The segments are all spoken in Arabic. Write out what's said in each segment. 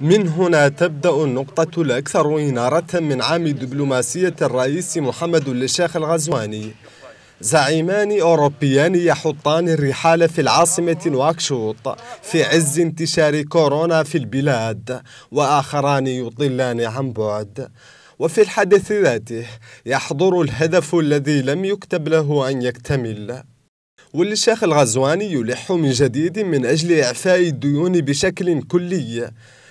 من هنا تبدأ النقطة الأكثر إنارة من عام دبلوماسية الرئيس محمد الشيخ الغزواني زعيمان أوروبيان يحطان الرحال في العاصمة نواكشوط في عز انتشار كورونا في البلاد وآخران يطلان عن بعد وفي الحدث ذاته يحضر الهدف الذي لم يكتب له أن يكتمل والشيخ الغزواني يلح من جديد من أجل إعفاء الديون بشكل كلي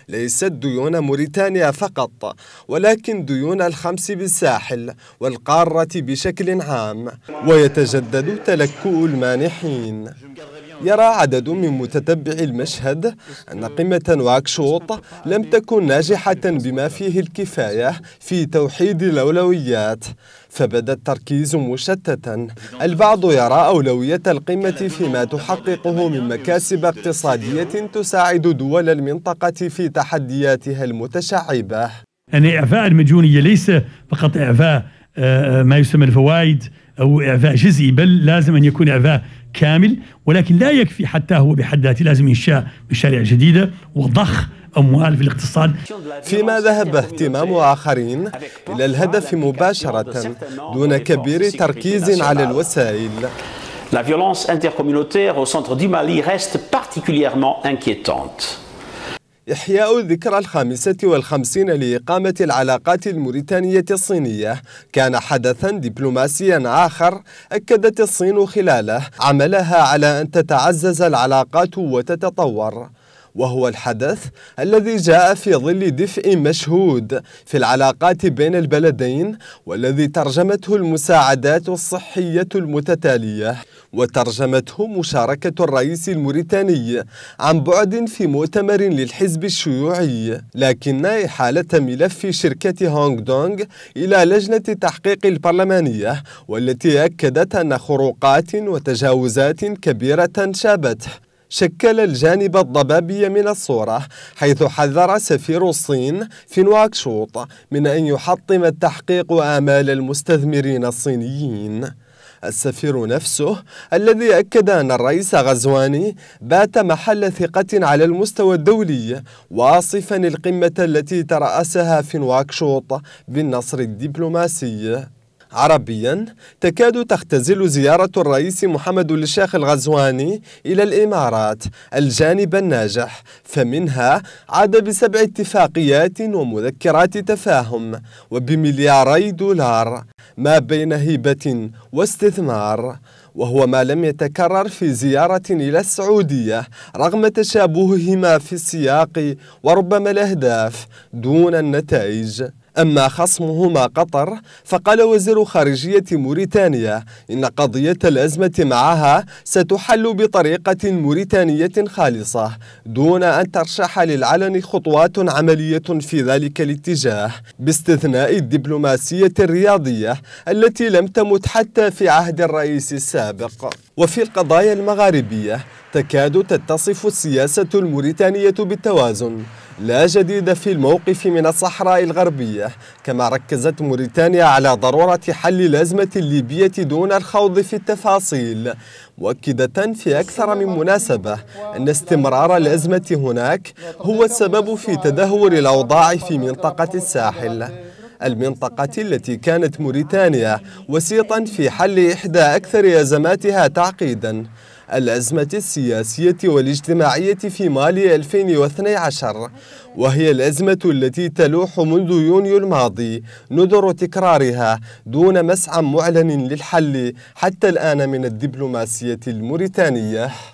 ليست ديون موريتانيا فقط ولكن ديون الخمس بالساحل والقارة بشكل عام ويتجدد تلكؤ المانحين يرى عدد من متتبعي المشهد أن قمة نواكشوط لم تكن ناجحة بما فيه الكفاية في توحيد الأولويات فبدا التركيز مشتتا البعض يرى أولوية القمة فيما تحققه من مكاسب اقتصادية تساعد دول المنطقة في تحدياتها المتشعبة أن إعفاء المديونية ليس فقط إعفاء ما يسمى الفوائد أو إعفاء جزئي بل لازم أن يكون إعفاء كامل ولكن لا يكفي حتى هو بحد ذاته لازم إنشاء مشاريع جديدة وضخ أموال في الاقتصاد فيما ذهب اهتمام آخرين إلى الهدف مباشرة دون كبير تركيز على الوسائل La violence intercommunautaire au centre du Mali reste particulièrement inquiétante. إحياء الذكرى الخامسة والخمسين لإقامة العلاقات الموريتانية الصينية كان حدثا دبلوماسيا آخر أكدت الصين خلاله عملها على أن تتعزز العلاقات وتتطور وهو الحدث الذي جاء في ظل دفء مشهود في العلاقات بين البلدين والذي ترجمته المساعدات الصحية المتتالية وترجمته مشاركة الرئيس الموريتاني عن بعد في مؤتمر للحزب الشيوعي لكن إحالة ملف شركة هونغ دونغ إلى لجنة تحقيق البرلمانية والتي أكدت أن خروقات وتجاوزات كبيرة شابته شكل الجانب الضبابي من الصورة حيث حذر سفير الصين في نواكشوط من أن يحطم التحقيق آمال المستثمرين الصينيين السفير نفسه الذي أكد أن الرئيس غزواني بات محل ثقة على المستوى الدولي واصفا القمة التي ترأسها في نواكشوط بالنصر الدبلوماسي عربيا تكاد تختزل زيارة الرئيس محمد الشيخ الغزواني إلى الإمارات الجانب الناجح فمنها عاد بسبع اتفاقيات ومذكرات تفاهم وبملياري دولار ما بين هيبة واستثمار وهو ما لم يتكرر في زيارة إلى السعودية رغم تشابههما في السياق وربما الأهداف دون النتائج أما خصمهما قطر فقال وزير خارجية موريتانيا إن قضية الأزمة معها ستحل بطريقة موريتانية خالصة دون أن ترشح للعلن خطوات عملية في ذلك الاتجاه باستثناء الدبلوماسية الرياضية التي لم تمت حتى في عهد الرئيس السابق وفي القضايا المغاربية تكاد تتصف السياسة الموريتانية بالتوازن لا جديد في الموقف من الصحراء الغربية كما ركزت موريتانيا على ضرورة حل الأزمة الليبية دون الخوض في التفاصيل مؤكدة في أكثر من مناسبة أن استمرار الأزمة هناك هو السبب في تدهور الأوضاع في منطقة الساحل المنطقة التي كانت موريتانيا وسيطا في حل إحدى أكثر أزماتها تعقيداً الأزمة السياسية والاجتماعية في مالي 2012 وهي الأزمة التي تلوح منذ يونيو الماضي نذر تكرارها دون مسعى معلن للحل حتى الآن من الدبلوماسية الموريتانية